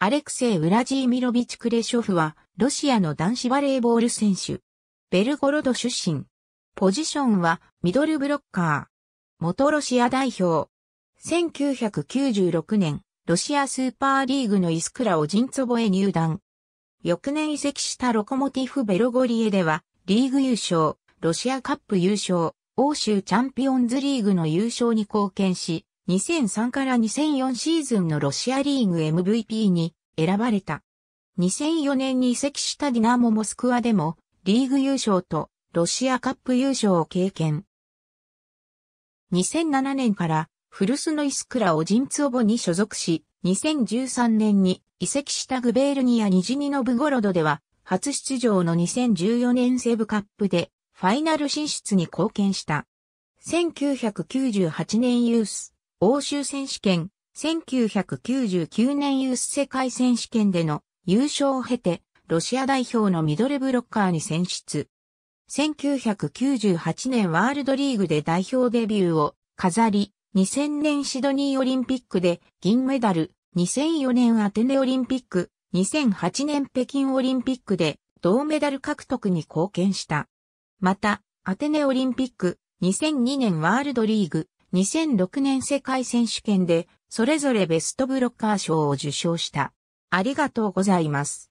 アレクセイ・ウラジーミロビチ・クレショフは、ロシアの男子バレーボール選手。ベルゴロド出身。ポジションは、ミドルブロッカー。元ロシア代表。1996年、ロシアスーパーリーグのイスクラをジンツボへ入団。翌年移籍したロコモティフ・ベロゴリエでは、リーグ優勝、ロシアカップ優勝、欧州チャンピオンズリーグの優勝に貢献し、2003から2004シーズンのロシアリーグ MVP に選ばれた。2004年に移籍したディナーモモスクワでもリーグ優勝とロシアカップ優勝を経験。2007年からフルスノイスクラオジンツオボに所属し、2013年に移籍したグベールニアニジニノブゴロドでは初出場の2014年セブカップでファイナル進出に貢献した。1998年ユース欧州選手権、1999年ユース世界選手権での優勝を経て、ロシア代表のミドルブロッカーに選出。1998年ワールドリーグで代表デビューを飾り、2000年シドニーオリンピックで銀メダル、2004年アテネオリンピック、2008年北京オリンピックで銅メダル獲得に貢献した。また、アテネオリンピック、2002年ワールドリーグ、2006年世界選手権で、それぞれベストブロッカー賞を受賞した。ありがとうございます。